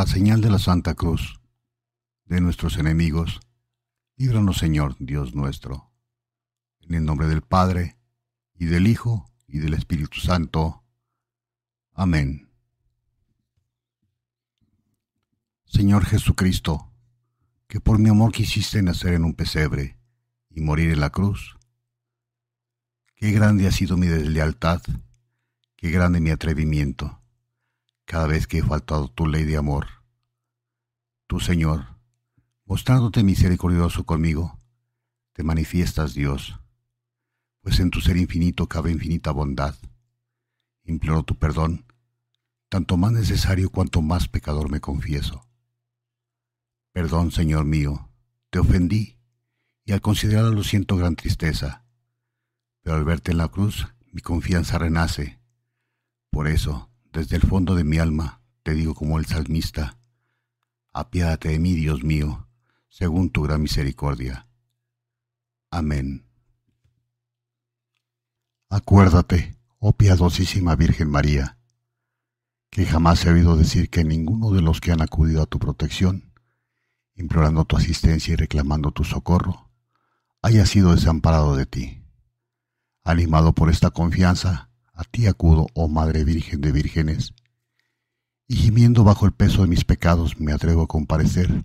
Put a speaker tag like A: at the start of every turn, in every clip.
A: la señal de la Santa Cruz de nuestros enemigos, líbranos Señor Dios nuestro. En el nombre del Padre, y del Hijo, y del Espíritu Santo. Amén. Señor Jesucristo, que por mi amor quisiste nacer en un pesebre y morir en la cruz, qué grande ha sido mi deslealtad, qué grande mi atrevimiento, cada vez que he faltado tu ley de amor Tú, Señor, mostrándote misericordioso conmigo, te manifiestas Dios, pues en tu ser infinito cabe infinita bondad. Imploro tu perdón, tanto más necesario cuanto más pecador me confieso. Perdón, Señor mío, te ofendí, y al considerarlo siento gran tristeza, pero al verte en la cruz mi confianza renace. Por eso, desde el fondo de mi alma, te digo como el salmista, apiádate de mí, Dios mío, según tu gran misericordia. Amén. Acuérdate, oh piadosísima Virgen María, que jamás he oído decir que ninguno de los que han acudido a tu protección, implorando tu asistencia y reclamando tu socorro, haya sido desamparado de ti. Animado por esta confianza, a ti acudo, oh Madre Virgen de Vírgenes, y gimiendo bajo el peso de mis pecados me atrevo a comparecer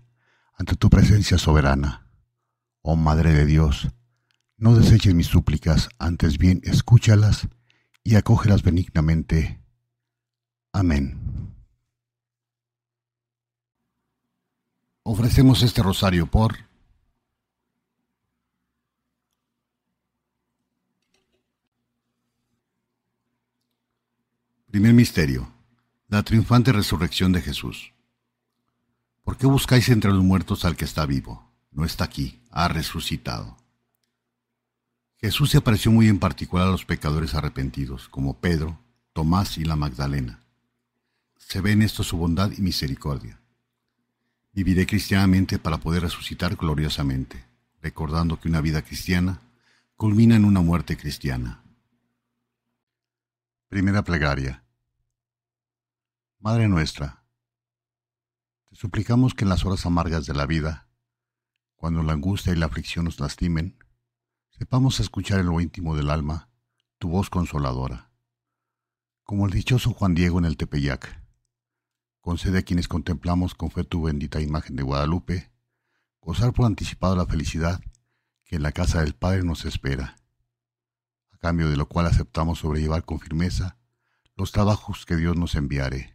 A: ante tu presencia soberana. Oh Madre de Dios, no deseches mis súplicas, antes bien escúchalas y acógelas benignamente. Amén. Ofrecemos este rosario por Primer misterio la triunfante resurrección de Jesús. ¿Por qué buscáis entre los muertos al que está vivo? No está aquí, ha resucitado. Jesús se apareció muy en particular a los pecadores arrepentidos, como Pedro, Tomás y la Magdalena. Se ve en esto su bondad y misericordia. Viviré cristianamente para poder resucitar gloriosamente, recordando que una vida cristiana culmina en una muerte cristiana. Primera plegaria. Madre nuestra, te suplicamos que en las horas amargas de la vida, cuando la angustia y la aflicción nos lastimen, sepamos escuchar en lo íntimo del alma tu voz consoladora. Como el dichoso Juan Diego en el Tepeyac, concede a quienes contemplamos con fe tu bendita imagen de Guadalupe, gozar por anticipado la felicidad que en la casa del Padre nos espera, a cambio de lo cual aceptamos sobrellevar con firmeza los trabajos que Dios nos enviare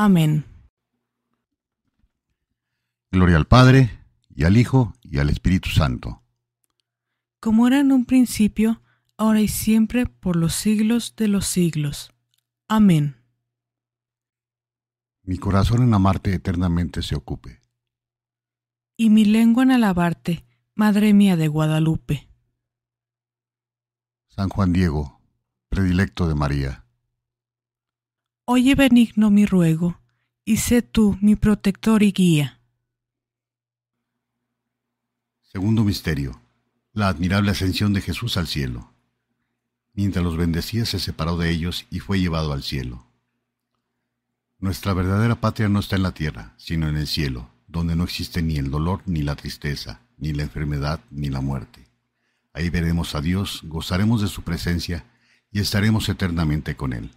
B: Amén.
A: Gloria al Padre, y al Hijo, y al Espíritu Santo.
B: Como era en un principio, ahora y siempre, por los siglos de los siglos. Amén.
A: Mi corazón en amarte eternamente se ocupe.
B: Y mi lengua en alabarte, Madre mía de Guadalupe.
A: San Juan Diego, predilecto de María.
B: Oye benigno mi ruego, y sé tú mi protector y guía.
A: Segundo misterio. La admirable ascensión de Jesús al cielo. Mientras los bendecía se separó de ellos y fue llevado al cielo. Nuestra verdadera patria no está en la tierra, sino en el cielo, donde no existe ni el dolor, ni la tristeza, ni la enfermedad, ni la muerte. Ahí veremos a Dios, gozaremos de su presencia y estaremos eternamente con Él.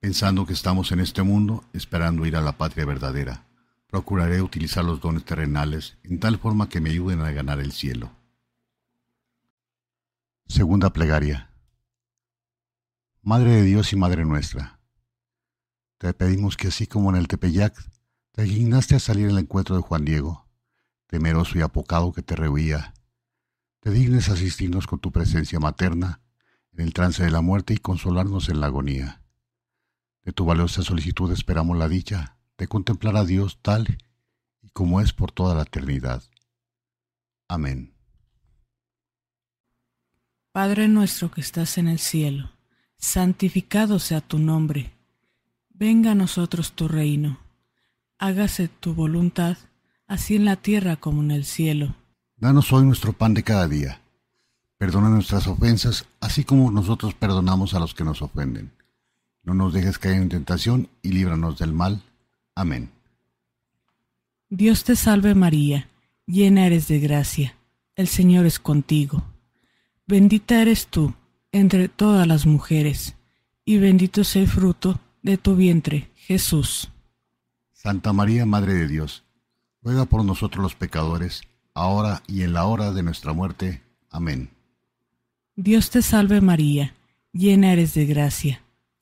A: Pensando que estamos en este mundo, esperando ir a la patria verdadera, procuraré utilizar los dones terrenales en tal forma que me ayuden a ganar el cielo. Segunda plegaria. Madre de Dios y Madre nuestra, te pedimos que así como en el Tepeyac, te dignaste a salir al encuentro de Juan Diego, temeroso y apocado que te rehuía, te dignes asistirnos con tu presencia materna en el trance de la muerte y consolarnos en la agonía. De tu valiosa solicitud esperamos la dicha de contemplar a Dios tal y como es por toda la eternidad. Amén.
B: Padre nuestro que estás en el cielo, santificado sea tu nombre. Venga a nosotros tu reino. Hágase tu voluntad, así en la tierra como en el cielo.
A: Danos hoy nuestro pan de cada día. Perdona nuestras ofensas, así como nosotros perdonamos a los que nos ofenden no nos dejes caer en tentación y líbranos del mal. Amén.
B: Dios te salve María, llena eres de gracia, el Señor es contigo. Bendita eres tú entre todas las mujeres, y bendito es el fruto de tu vientre, Jesús.
A: Santa María, Madre de Dios, ruega por nosotros los pecadores, ahora y en la hora de nuestra muerte.
B: Amén. Dios te salve María, llena eres de gracia,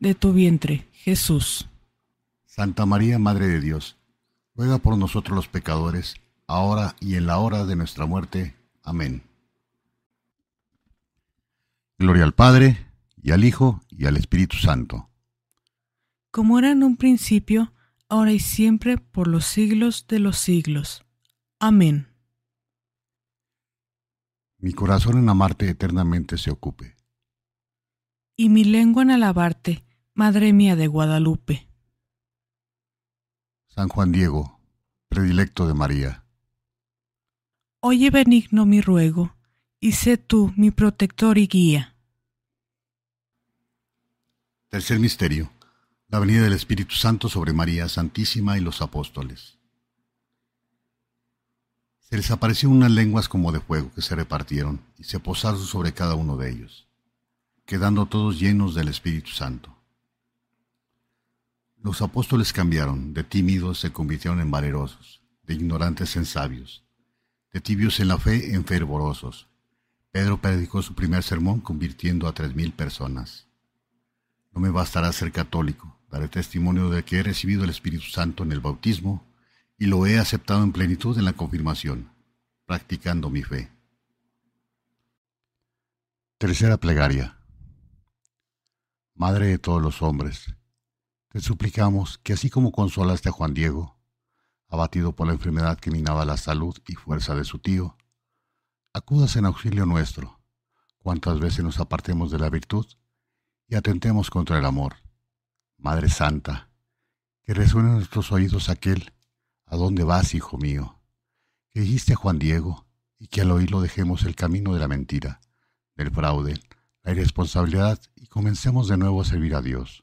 B: de tu vientre, Jesús.
A: Santa María, Madre de Dios, ruega por nosotros los pecadores, ahora y en la hora de nuestra muerte. Amén. Gloria al Padre, y al Hijo, y al Espíritu Santo.
B: Como era en un principio, ahora y siempre, por los siglos de los siglos. Amén.
A: Mi corazón en amarte eternamente se ocupe.
B: Y mi lengua en alabarte Madre mía de Guadalupe.
A: San Juan Diego, predilecto de María.
B: Oye benigno mi ruego, y sé tú mi protector y guía.
A: Tercer misterio. La venida del Espíritu Santo sobre María Santísima y los apóstoles. Se les aparecieron unas lenguas como de fuego que se repartieron y se posaron sobre cada uno de ellos, quedando todos llenos del Espíritu Santo. Los apóstoles cambiaron, de tímidos se convirtieron en valerosos, de ignorantes en sabios, de tibios en la fe en fervorosos. Pedro predicó su primer sermón convirtiendo a tres mil personas. No me bastará ser católico, daré testimonio de que he recibido el Espíritu Santo en el bautismo y lo he aceptado en plenitud en la confirmación, practicando mi fe. Tercera plegaria. Madre de todos los hombres, te suplicamos que así como consolaste a Juan Diego, abatido por la enfermedad que minaba la salud y fuerza de su tío, acudas en auxilio nuestro, cuantas veces nos apartemos de la virtud y atentemos contra el amor. Madre Santa, que resuene en nuestros oídos aquel, ¿a dónde vas, hijo mío? Que dijiste a Juan Diego, y que al oírlo dejemos el camino de la mentira, del fraude, la irresponsabilidad, y comencemos de nuevo a servir a Dios.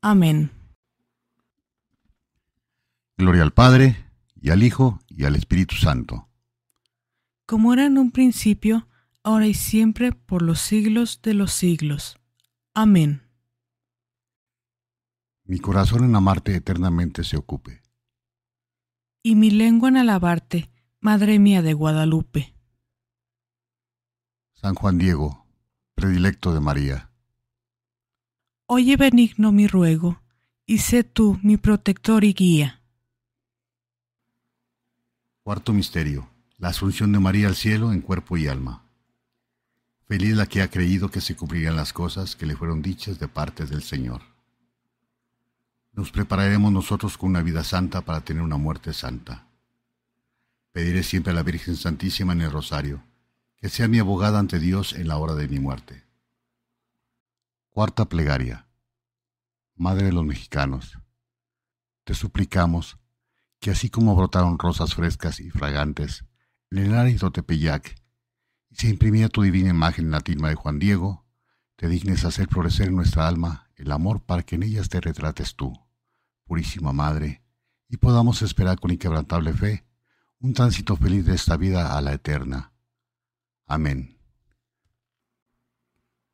B: Amén.
A: Gloria al Padre, y al Hijo, y al Espíritu Santo.
B: Como era en un principio, ahora y siempre, por los siglos de los siglos. Amén.
A: Mi corazón en amarte eternamente se ocupe.
B: Y mi lengua en alabarte, Madre mía de Guadalupe.
A: San Juan Diego, predilecto de María.
B: Oye benigno mi ruego, y sé tú mi protector y guía.
A: Cuarto misterio. La asunción de María al cielo en cuerpo y alma. Feliz la que ha creído que se cumplirán las cosas que le fueron dichas de parte del Señor. Nos prepararemos nosotros con una vida santa para tener una muerte santa. Pediré siempre a la Virgen Santísima en el rosario, que sea mi abogada ante Dios en la hora de mi muerte. Cuarta plegaria. Madre de los mexicanos, te suplicamos que así como brotaron rosas frescas y fragantes en el árido Tepeyac y se imprimía tu divina imagen en la tilma de Juan Diego, te dignes hacer florecer en nuestra alma el amor para que en ellas te retrates tú, purísima Madre, y podamos esperar con inquebrantable fe un tránsito feliz de esta vida a la eterna. Amén.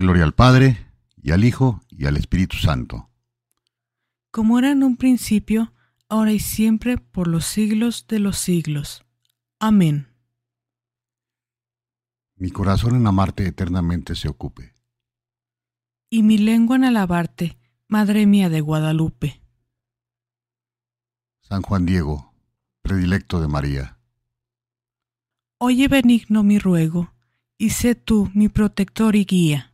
A: Gloria al Padre, y al Hijo, y al Espíritu Santo.
B: Como era en un principio, ahora y siempre, por los siglos de los siglos. Amén.
A: Mi corazón en amarte eternamente se ocupe.
B: Y mi lengua en alabarte, Madre mía de Guadalupe.
A: San Juan Diego, predilecto de María.
B: Oye benigno mi ruego, y sé tú mi protector y guía.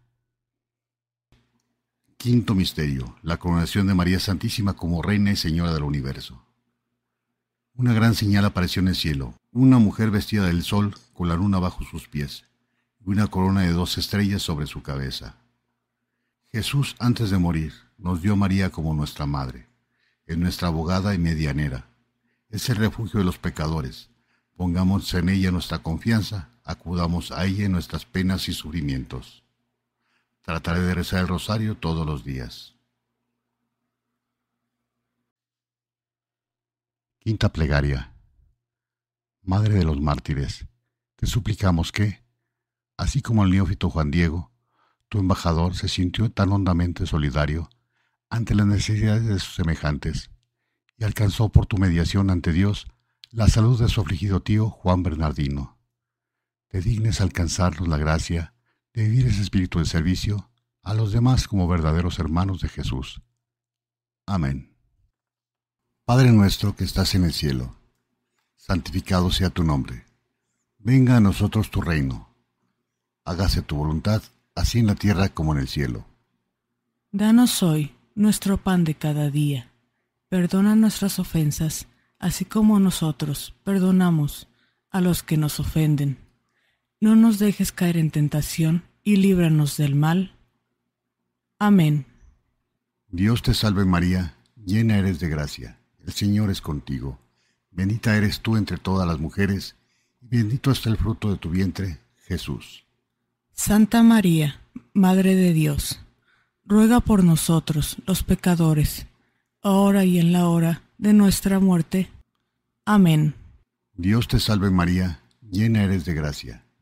A: Quinto misterio, la coronación de María Santísima como Reina y Señora del Universo. Una gran señal apareció en el cielo, una mujer vestida del sol con la luna bajo sus pies y una corona de dos estrellas sobre su cabeza. Jesús, antes de morir, nos dio a María como nuestra madre, en nuestra abogada y medianera, es el refugio de los pecadores. Pongamos en ella nuestra confianza, acudamos a ella en nuestras penas y sufrimientos. Trataré de rezar el rosario todos los días. Quinta plegaria. Madre de los mártires, te suplicamos que, así como el neófito Juan Diego, tu embajador se sintió tan hondamente solidario ante las necesidades de sus semejantes y alcanzó por tu mediación ante Dios la salud de su afligido tío Juan Bernardino. Te dignes alcanzarnos la gracia de vivir ese espíritu de servicio a los demás como verdaderos hermanos de Jesús. Amén. Padre nuestro que estás en el cielo, santificado sea tu nombre. Venga a nosotros tu reino. Hágase tu voluntad, así en la tierra como en el cielo.
B: Danos hoy nuestro pan de cada día. Perdona nuestras ofensas, así como nosotros perdonamos a los que nos ofenden no nos dejes caer en tentación, y líbranos del mal. Amén.
A: Dios te salve María, llena eres de gracia, el Señor es contigo. Bendita eres tú entre todas las mujeres, y bendito es el fruto de tu vientre, Jesús.
B: Santa María, Madre de Dios, ruega por nosotros los pecadores, ahora y en la hora de nuestra muerte. Amén.
A: Dios te salve María, llena eres de gracia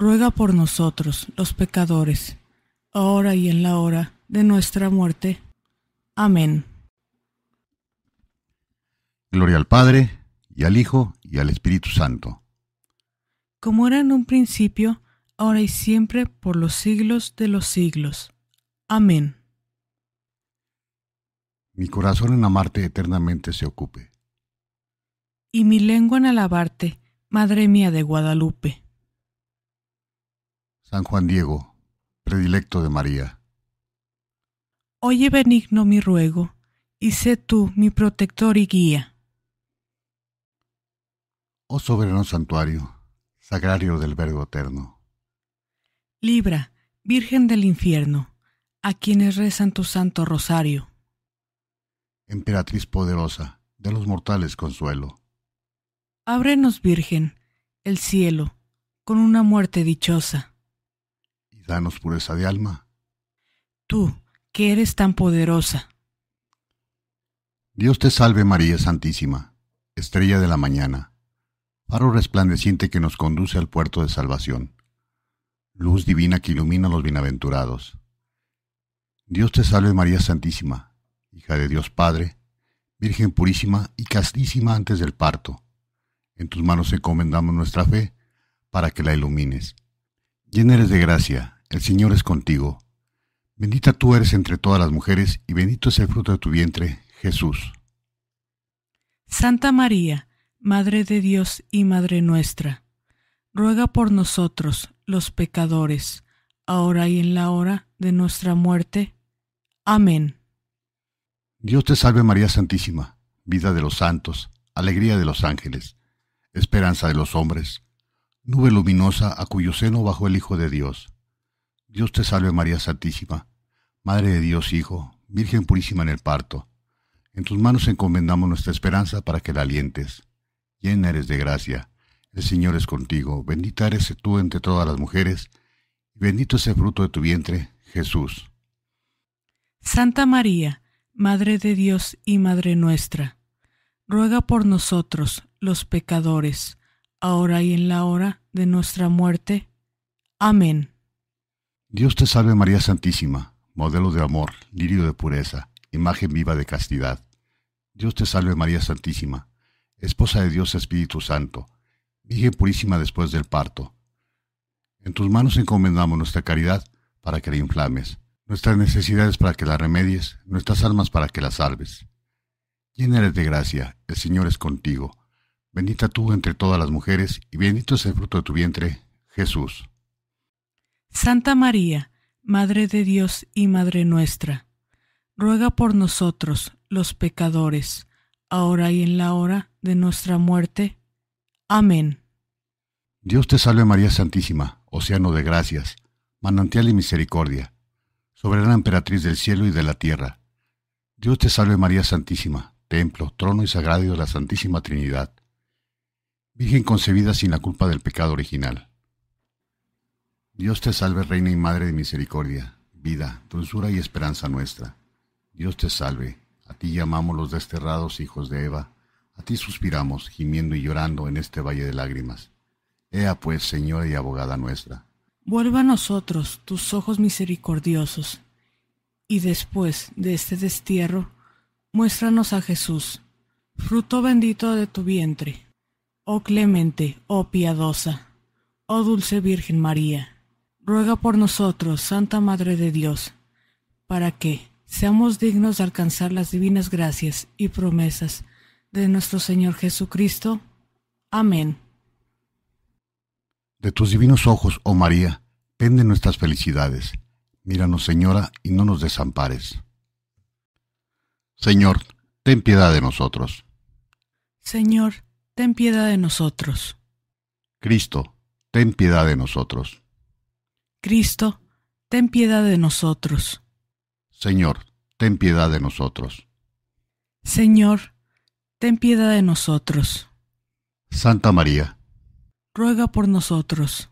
B: ruega por nosotros los pecadores, ahora y en la hora de nuestra muerte. Amén.
A: Gloria al Padre, y al Hijo, y al Espíritu Santo.
B: Como era en un principio, ahora y siempre, por los siglos de los siglos. Amén.
A: Mi corazón en amarte eternamente se ocupe.
B: Y mi lengua en alabarte, Madre mía de Guadalupe.
A: San Juan Diego, predilecto de María.
B: Oye benigno mi ruego, y sé tú mi protector y guía.
A: Oh soberano santuario, sagrario del Verbo Eterno.
B: Libra, Virgen del infierno, a quienes rezan tu santo rosario.
A: Emperatriz poderosa, de los mortales consuelo.
B: Ábrenos, Virgen, el cielo, con una muerte dichosa.
A: Danos pureza de alma.
B: Tú, que eres tan poderosa.
A: Dios te salve María Santísima, estrella de la mañana, faro resplandeciente que nos conduce al puerto de salvación, luz divina que ilumina a los bienaventurados. Dios te salve María Santísima, hija de Dios Padre, Virgen purísima y castísima antes del parto. En tus manos encomendamos nuestra fe para que la ilumines. Llena eres de gracia, el Señor es contigo. Bendita tú eres entre todas las mujeres, y bendito es el fruto de tu vientre, Jesús.
B: Santa María, Madre de Dios y Madre nuestra, ruega por nosotros, los pecadores, ahora y en la hora de nuestra muerte. Amén.
A: Dios te salve María Santísima, vida de los santos, alegría de los ángeles, esperanza de los hombres, nube luminosa a cuyo seno bajó el Hijo de Dios Dios te salve María Santísima, Madre de Dios Hijo, Virgen purísima en el parto. En tus manos encomendamos nuestra esperanza para que la alientes. Llena eres de gracia, el Señor es contigo, bendita eres tú entre todas las mujeres, y bendito es el fruto de tu vientre, Jesús.
B: Santa María, Madre de Dios y Madre nuestra, ruega por nosotros, los pecadores, ahora y en la hora de nuestra muerte. Amén.
A: Dios te salve María Santísima, modelo de amor, lirio de pureza, imagen viva de castidad. Dios te salve María Santísima, esposa de Dios Espíritu Santo, Virgen purísima después del parto. En tus manos encomendamos nuestra caridad para que la inflames, nuestras necesidades para que la remedies, nuestras almas para que la salves. Llena eres de gracia, el Señor es contigo. Bendita tú entre todas las mujeres y bendito es el fruto de tu vientre,
B: Jesús. Santa María, Madre de Dios y Madre nuestra, ruega por nosotros los pecadores, ahora y en la hora de nuestra muerte. Amén.
A: Dios te salve María Santísima, océano de gracias, manantial y misericordia, soberana emperatriz del cielo y de la tierra. Dios te salve María Santísima, templo, trono y Sagrado de la Santísima Trinidad. Virgen concebida sin la culpa del pecado original. Dios te salve, Reina y Madre de Misericordia, vida, dulzura y esperanza nuestra. Dios te salve, a ti llamamos los desterrados hijos de Eva, a ti suspiramos, gimiendo y llorando en este valle de lágrimas. Ea pues, Señora y abogada nuestra.
B: Vuelva a nosotros tus ojos misericordiosos, y después de este destierro, muéstranos a Jesús, fruto bendito de tu vientre. Oh clemente, oh piadosa, oh dulce Virgen María ruega por nosotros, Santa Madre de Dios, para que seamos dignos de alcanzar las divinas gracias y promesas de nuestro Señor Jesucristo. Amén.
A: De tus divinos ojos, oh María, pende nuestras felicidades. Míranos, Señora, y no nos desampares. Señor, ten piedad de nosotros.
B: Señor, ten piedad de nosotros.
A: Cristo, ten piedad de nosotros.
B: Cristo, ten piedad de nosotros.
A: Señor, ten piedad de nosotros.
B: Señor, ten piedad de nosotros.
A: Santa María,
B: ruega por nosotros.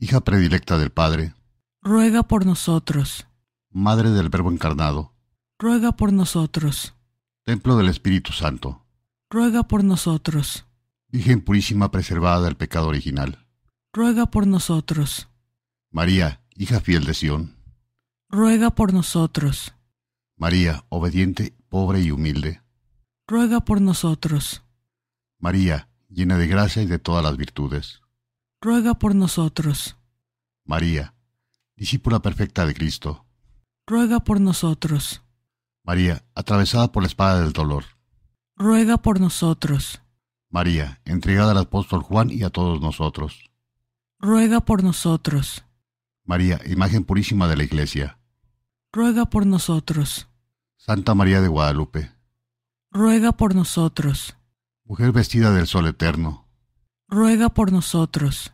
A: Hija predilecta del Padre,
B: ruega por nosotros.
A: Madre del Verbo encarnado,
B: ruega por nosotros.
A: Templo del Espíritu Santo, ruega
B: por nosotros.
A: Virgen purísima preservada del pecado original,
B: ruega por nosotros.
A: María, hija fiel de Sión,
B: ruega por nosotros.
A: María, obediente, pobre y humilde,
B: ruega por nosotros.
A: María, llena de gracia y de todas las virtudes,
B: ruega por nosotros.
A: María, discípula perfecta de Cristo,
B: ruega por nosotros.
A: María, atravesada por la espada del dolor,
B: ruega por nosotros.
A: María, entregada al apóstol Juan y a todos nosotros,
B: ruega por nosotros.
A: María, imagen purísima de la Iglesia,
B: ruega por nosotros.
A: Santa María de Guadalupe,
B: ruega por nosotros.
A: Mujer vestida del sol eterno,
B: ruega por nosotros.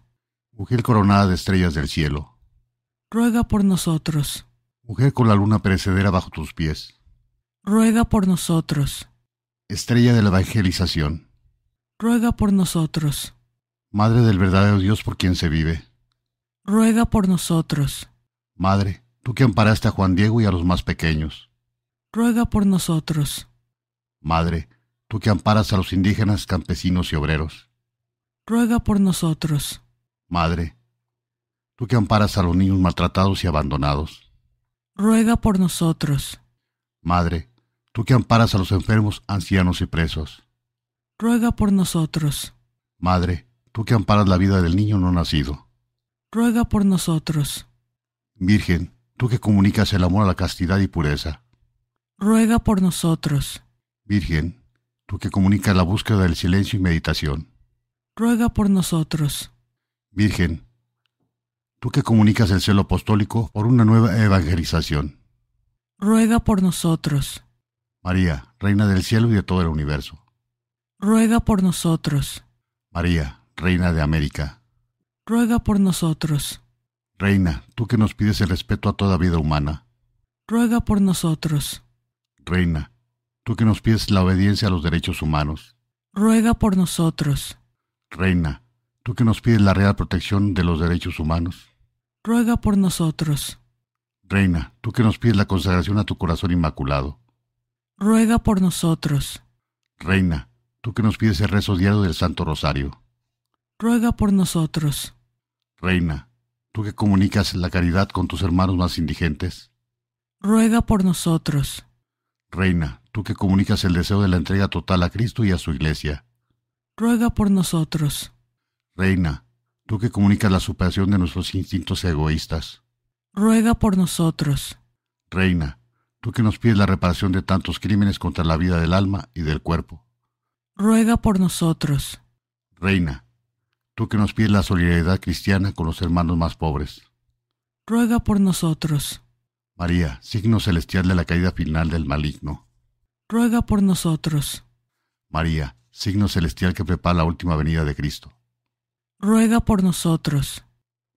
A: Mujer coronada de estrellas del cielo,
B: ruega por nosotros.
A: Mujer con la luna perecedera bajo tus pies,
B: ruega por nosotros.
A: Estrella de la evangelización,
B: ruega por nosotros.
A: Madre del verdadero Dios por quien se vive,
B: ruega por nosotros.
A: Madre, tú que amparaste a Juan Diego y a los más pequeños.
B: Ruega por nosotros.
A: Madre, tú que amparas a los indígenas, campesinos y obreros.
B: Ruega por nosotros.
A: Madre, tú que amparas a los niños maltratados y abandonados.
B: Ruega por nosotros.
A: Madre, tú que amparas a los enfermos, ancianos y presos.
B: Ruega por nosotros.
A: Madre, tú que amparas la vida del niño no nacido
B: ruega por nosotros.
A: Virgen, tú que comunicas el amor a la castidad y pureza,
B: ruega por nosotros.
A: Virgen, tú que comunicas la búsqueda del silencio y meditación,
B: ruega por nosotros.
A: Virgen, tú que comunicas el celo apostólico por una nueva evangelización,
B: ruega por nosotros.
A: María, Reina del Cielo y de todo el universo,
B: ruega por nosotros.
A: María, Reina de América,
B: ruega por nosotros.
A: Reina, tú que nos pides el respeto a toda vida humana,
B: ruega por nosotros.
A: Reina, tú que nos pides la obediencia a los derechos humanos,
B: ruega por nosotros.
A: Reina, tú que nos pides la real protección de los derechos humanos,
B: ruega por nosotros.
A: Reina, tú que nos pides la consagración a tu corazón inmaculado,
B: ruega por nosotros.
A: Reina, tú que nos pides el rezo diario del Santo Rosario,
B: ruega por nosotros.
A: Reina, tú que comunicas la caridad con tus hermanos más indigentes,
B: ruega por nosotros.
A: Reina, tú que comunicas el deseo de la entrega total a Cristo y a su iglesia,
B: ruega por nosotros.
A: Reina, tú que comunicas la superación de nuestros instintos egoístas,
B: ruega por nosotros.
A: Reina, tú que nos pides la reparación de tantos crímenes contra la vida del alma y del cuerpo,
B: ruega por nosotros.
A: Reina, tú que nos pides la solidaridad cristiana con los hermanos más pobres.
B: Ruega por nosotros.
A: María, signo celestial de la caída final del maligno.
B: Ruega por nosotros.
A: María, signo celestial que prepara la última venida de Cristo.
B: Ruega por nosotros.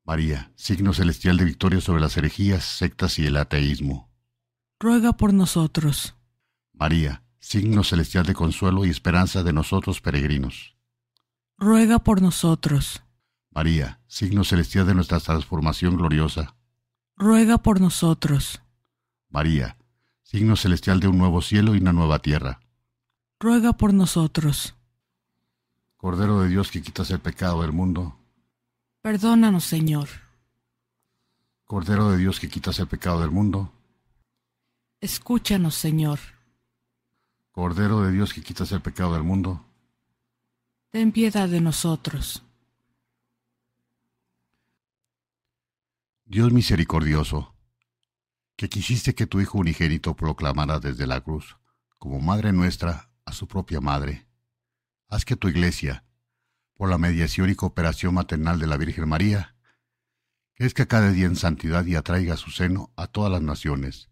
A: María, signo celestial de victoria sobre las herejías, sectas y el ateísmo.
B: Ruega por nosotros.
A: María, signo celestial de consuelo y esperanza de nosotros peregrinos
B: ruega por nosotros.
A: María, signo celestial de nuestra transformación gloriosa,
B: ruega por nosotros.
A: María, signo celestial de un nuevo cielo y una nueva tierra,
B: ruega por nosotros.
A: Cordero de Dios que quitas el pecado del mundo,
B: perdónanos Señor.
A: Cordero de Dios que quitas el pecado del mundo,
B: escúchanos Señor.
A: Cordero de Dios que quitas el pecado del mundo,
B: ten piedad de nosotros.
A: Dios misericordioso, que quisiste que tu Hijo unigénito proclamara desde la cruz, como Madre nuestra, a su propia Madre, haz que tu Iglesia, por la mediación y cooperación maternal de la Virgen María, crezca cada día en santidad y atraiga a su seno a todas las naciones.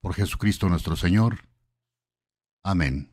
A: Por Jesucristo nuestro Señor. Amén.